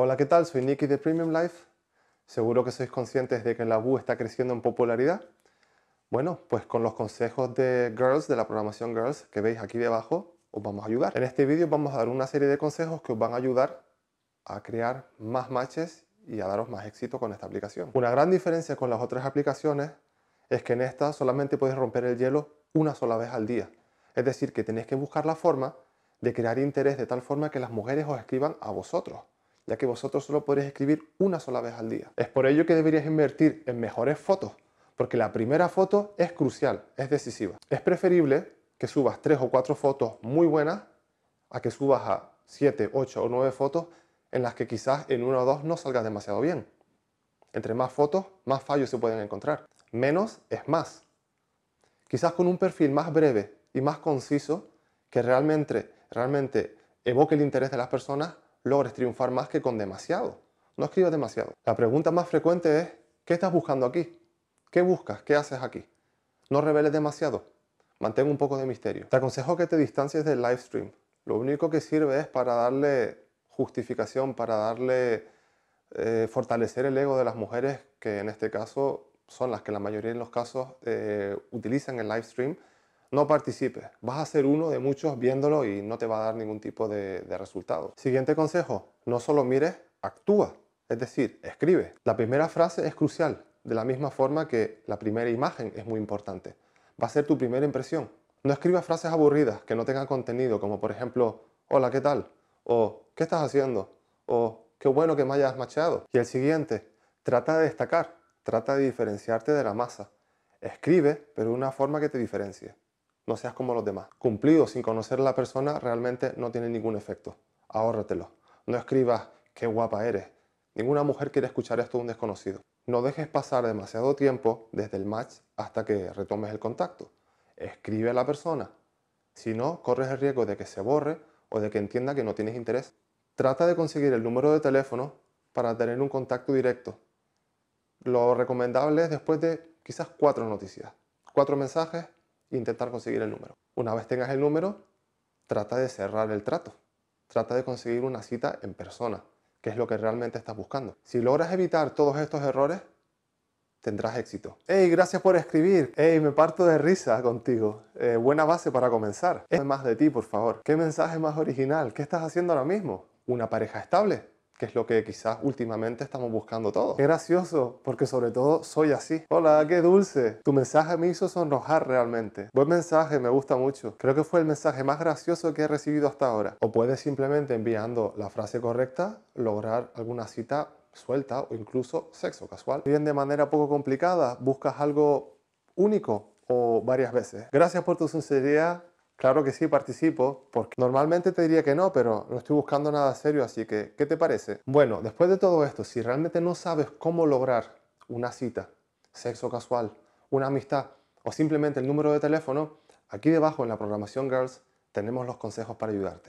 Hola, ¿qué tal? Soy Nicky de Premium Life. Seguro que sois conscientes de que la BU está creciendo en popularidad. Bueno, pues con los consejos de Girls, de la programación Girls, que veis aquí debajo, os vamos a ayudar. En este vídeo vamos a dar una serie de consejos que os van a ayudar a crear más matches y a daros más éxito con esta aplicación. Una gran diferencia con las otras aplicaciones es que en esta solamente podéis romper el hielo una sola vez al día. Es decir, que tenéis que buscar la forma de crear interés de tal forma que las mujeres os escriban a vosotros ya que vosotros solo podréis escribir una sola vez al día. Es por ello que deberías invertir en mejores fotos, porque la primera foto es crucial, es decisiva. Es preferible que subas tres o cuatro fotos muy buenas a que subas a siete ocho o nueve fotos en las que quizás en uno o dos no salgas demasiado bien. Entre más fotos, más fallos se pueden encontrar. Menos es más. Quizás con un perfil más breve y más conciso que realmente, realmente evoque el interés de las personas, logres triunfar más que con demasiado. No escribas demasiado. La pregunta más frecuente es, ¿qué estás buscando aquí? ¿Qué buscas? ¿Qué haces aquí? No reveles demasiado. Mantén un poco de misterio. Te aconsejo que te distancies del livestream. Lo único que sirve es para darle justificación, para darle eh, fortalecer el ego de las mujeres, que en este caso son las que la mayoría de los casos eh, utilizan el livestream no participes. Vas a ser uno de muchos viéndolo y no te va a dar ningún tipo de, resultado. Siguiente consejo, no solo mires, actúa. Es decir, escribe. La primera frase es crucial, de la misma forma que la primera imagen es muy importante. Va a ser tu primera impresión. No escribas frases aburridas que no tengan contenido, como por ejemplo, hola, ¿qué tal? O, ¿qué estás haciendo? O, qué bueno que me hayas machado. Y el siguiente, trata de destacar, trata de diferenciarte de la masa. Escribe, pero de una forma que te diferencie. No seas como los demás. Cumplido sin conocer a la persona realmente no tiene ningún efecto. Ahórratelo. No escribas qué guapa eres. Ninguna mujer quiere escuchar esto de un desconocido. No dejes pasar demasiado tiempo desde el match hasta que retomes el contacto. Escribe a la persona. Si no, corres el riesgo de que se borre o de que entienda que no tienes interés. Trata de conseguir el número de teléfono para tener un contacto directo. Lo recomendable es después de quizás cuatro noticias. Cuatro mensajes, intentar conseguir el número. Una vez tengas el número, trata de cerrar el trato. Trata de conseguir una cita en persona, que es lo que realmente estás buscando. Si logras evitar todos estos errores, tendrás éxito. ¡Hey, gracias por escribir! ¡Hey, me parto de risa contigo! Eh, buena base para comenzar. Es más de ti, por favor. ¿Qué mensaje más original? ¿Qué estás haciendo ahora mismo? ¿Una pareja estable? que es lo que quizás últimamente estamos buscando todos. Qué gracioso, porque sobre todo soy así. Hola, qué dulce. Tu mensaje me hizo sonrojar realmente. Buen mensaje, me gusta mucho. Creo que fue el mensaje más gracioso que he recibido hasta ahora. O puedes simplemente enviando la frase correcta lograr alguna cita suelta o incluso sexo casual. Bien de manera poco complicada, buscas algo único o varias veces. Gracias por tu sinceridad Claro que sí, participo, porque normalmente te diría que no, pero no estoy buscando nada serio, así que, ¿qué te parece? Bueno, después de todo esto, si realmente no sabes cómo lograr una cita, sexo casual, una amistad o simplemente el número de teléfono, aquí debajo en la programación Girls tenemos los consejos para ayudarte.